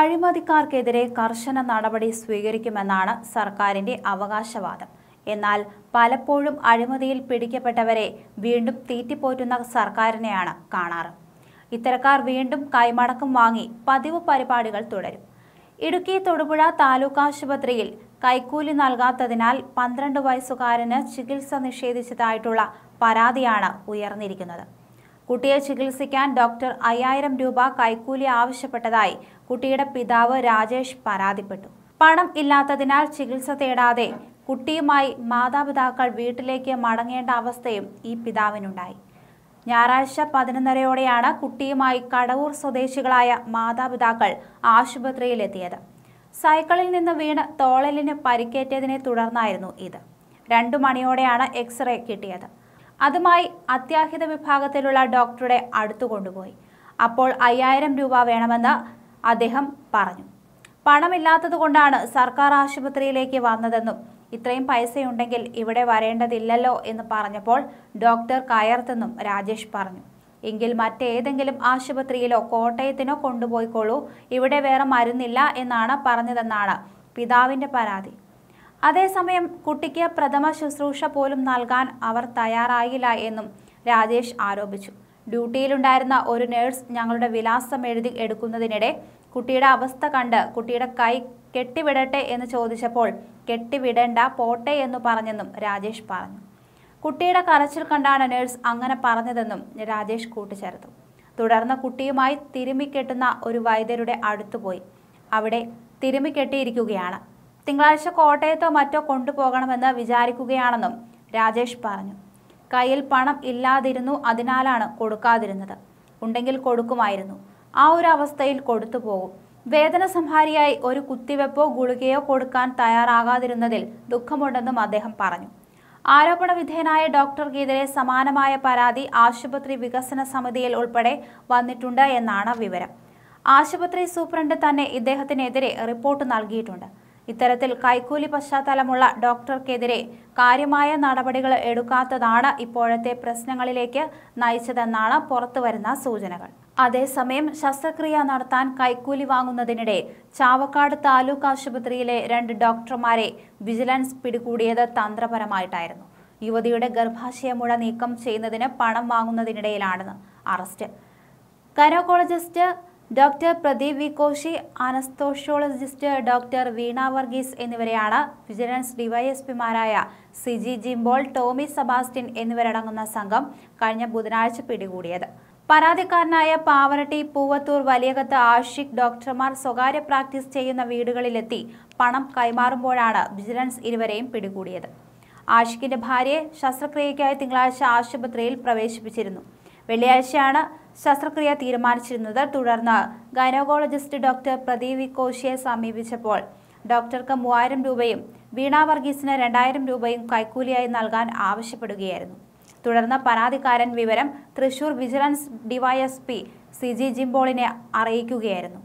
അഴിമതിക്കാർക്കെതിരെ കർശന നടപടി സ്വീകരിക്കുമെന്നാണ് സർക്കാരിന്റെ അവകാശവാദം എന്നാൽ പലപ്പോഴും അഴിമതിയിൽ പിടിക്കപ്പെട്ടവരെ വീണ്ടും തീറ്റിപ്പോറ്റുന്ന സർക്കാരിനെയാണ് കാണാറ് ഇത്തരക്കാർ വീണ്ടും കൈമടക്കം വാങ്ങി പതിവ് പരിപാടികൾ തുടരും ഇടുക്കി തൊടുപുഴ താലൂക്കാശുപത്രിയിൽ കൈക്കൂലി നൽകാത്തതിനാൽ പന്ത്രണ്ട് വയസ്സുകാരന് ചികിത്സ നിഷേധിച്ചതായിട്ടുള്ള പരാതിയാണ് ഉയർന്നിരിക്കുന്നത് കുട്ടിയെ ചികിത്സിക്കാൻ ഡോക്ടർ അയ്യായിരം രൂപ കൈക്കൂലി ആവശ്യപ്പെട്ടതായി കുട്ടിയുടെ പിതാവ് രാജേഷ് പരാതിപ്പെട്ടു പണം ഇല്ലാത്തതിനാൽ ചികിത്സ തേടാതെ കുട്ടിയുമായി മാതാപിതാക്കൾ വീട്ടിലേക്ക് മടങ്ങേണ്ട അവസ്ഥയും ഈ പിതാവിനുണ്ടായി ഞായറാഴ്ച പതിനൊന്നരയോടെയാണ് കുട്ടിയുമായി കടവൂർ സ്വദേശികളായ മാതാപിതാക്കൾ ആശുപത്രിയിലെത്തിയത് സൈക്കിളിൽ നിന്ന് വീണ് തോളലിന് പരിക്കേറ്റതിനെ തുടർന്നായിരുന്നു ഇത് രണ്ടു മണിയോടെയാണ് എക്സ്റേ കിട്ടിയത് അതുമായി അത്യാഹിത വിഭാഗത്തിലുള്ള ഡോക്ടറുടെ അടുത്തു കൊണ്ടുപോയി അപ്പോൾ അയ്യായിരം രൂപ വേണമെന്ന് അദ്ദേഹം പറഞ്ഞു പണമില്ലാത്തതുകൊണ്ടാണ് സർക്കാർ ആശുപത്രിയിലേക്ക് വന്നതെന്നും ഇത്രയും പൈസയുണ്ടെങ്കിൽ ഇവിടെ വരേണ്ടതില്ലല്ലോ എന്ന് പറഞ്ഞപ്പോൾ ഡോക്ടർ കയർത്തെന്നും രാജേഷ് പറഞ്ഞു എങ്കിൽ മറ്റേതെങ്കിലും ആശുപത്രിയിലോ കോട്ടയത്തിനോ കൊണ്ടുപോയിക്കോളൂ ഇവിടെ വേറെ മരുന്നില്ല എന്നാണ് പറഞ്ഞതെന്നാണ് പിതാവിൻ്റെ പരാതി അതേസമയം കുട്ടിക്ക് പ്രഥമ ശുശ്രൂഷ പോലും നൽകാൻ അവർ തയ്യാറായില്ല എന്നും രാജേഷ് ആരോപിച്ചു ഡ്യൂട്ടിയിലുണ്ടായിരുന്ന ഒരു നേഴ്സ് ഞങ്ങളുടെ വിലാസം എഴുതി എടുക്കുന്നതിനിടെ കുട്ടിയുടെ അവസ്ഥ കണ്ട് കുട്ടിയുടെ കൈ കെട്ടിവിടട്ടെ എന്ന് ചോദിച്ചപ്പോൾ കെട്ടിവിടേണ്ട പോട്ടെ എന്ന് പറഞ്ഞെന്നും രാജേഷ് പറഞ്ഞു കുട്ടിയുടെ കരച്ചിൽ കണ്ടാണ് നേഴ്സ് അങ്ങനെ പറഞ്ഞതെന്നും രാജേഷ് കൂട്ടിച്ചേർത്തു തുടർന്ന് കുട്ടിയുമായി തിരുമ്മിക്കെട്ടുന്ന ഒരു വൈദ്യരുടെ അടുത്തുപോയി അവിടെ തിരുമ്മിക്കെട്ടിയിരിക്കുകയാണ് തിങ്കളാഴ്ച കോട്ടയത്തോ മറ്റോ കൊണ്ടുപോകണമെന്ന് വിചാരിക്കുകയാണെന്നും രാജേഷ് പറഞ്ഞു കയ്യിൽ പണം ഇല്ലാതിരുന്നു അതിനാലാണ് കൊടുക്കാതിരുന്നത് ഉണ്ടെങ്കിൽ കൊടുക്കുമായിരുന്നു ആ ഒരു അവസ്ഥയിൽ കൊടുത്തു പോകും വേദന സംഹാരിയായി ഒരു കുത്തിവെപ്പോ ഗുളികയോ കൊടുക്കാൻ തയ്യാറാകാതിരുന്നതിൽ ദുഃഖമുണ്ടെന്നും അദ്ദേഹം പറഞ്ഞു ആരോപണ വിധേയനായ ഡോക്ടർക്കെതിരെ സമാനമായ പരാതി ആശുപത്രി വികസന സമിതിയിൽ ഉൾപ്പെടെ വന്നിട്ടുണ്ട് എന്നാണ് വിവരം ആശുപത്രി സൂപ്രണ്ട് തന്നെ ഇദ്ദേഹത്തിനെതിരെ റിപ്പോർട്ട് നൽകിയിട്ടുണ്ട് ഇത്തരത്തിൽ കൈക്കൂലി പശ്ചാത്തലമുള്ള ഡോക്ടർക്കെതിരെ കാര്യമായ നടപടികൾ എടുക്കാത്തതാണ് ഇപ്പോഴത്തെ പ്രശ്നങ്ങളിലേക്ക് നയിച്ചതെന്നാണ് പുറത്തുവരുന്ന സൂചനകൾ അതേസമയം ശസ്ത്രക്രിയ നടത്താൻ കൈക്കൂലി വാങ്ങുന്നതിനിടെ ചാവക്കാട് താലൂക്ക് ആശുപത്രിയിലെ രണ്ട് ഡോക്ടർമാരെ വിജിലൻസ് പിടികൂടിയത് തന്ത്രപരമായിട്ടായിരുന്നു യുവതിയുടെ ഗർഭാശയമുഴ നീക്കം ചെയ്യുന്നതിന് പണം വാങ്ങുന്നതിനിടയിലാണെന്ന് arrest gynaecologist doctor Pradeep V Koshy anaesthesiologist doctor Veena Varghese എന്നിവരെയാണ് വിജിലൻസ് ഡിവൈഎസ്പിമാരായ സി ജി ജിംബോൾ ടോമി സബാസ്റ്റിൻ എന്നിവരടങ്ങുന്ന സംഘം കഴിഞ്ഞ ബുധനാഴ്ച പിടികൂടിയത് പരാതിക്കാരനായ പാവറട്ടി പൂവത്തൂർ വലിയകത്ത് ആഷിഖ് ഡോക്ടർമാർ സ്വകാര്യ പ്രാക്ടീസ് ചെയ്യുന്ന വീടുകളിലെത്തി പണം കൈമാറുമ്പോഴാണ് വിജിലൻസ് ഇരുവരെയും പിടികൂടിയത് ആഷിഖിന്റെ ഭാര്യയെ ശസ്ത്രക്രിയയ്ക്കായി തിങ്കളാഴ്ച ആശുപത്രിയിൽ പ്രവേശിപ്പിച്ചിരുന്നു വെള്ളിയാഴ്ചയാണ് ശസ്ത്രക്രിയ തീരുമാനിച്ചിരുന്നത് തുടർന്ന് ഗൈനോകോളജിസ്റ്റ് ഡോക്ടർ പ്രദീപ് കോശിയെ സമീപിച്ചപ്പോൾ ഡോക്ടർക്ക് മൂവായിരം രൂപയും വീണ വർഗീസിന് രണ്ടായിരം രൂപയും കൈക്കൂലിയായി നൽകാൻ ആവശ്യപ്പെടുകയായിരുന്നു തുടർന്ന് പരാതിക്കാരൻ വിവരം Thrissur vigilance DYSP C G ജിംബോളിനെ അറിയിക്കുകയായിരുന്നു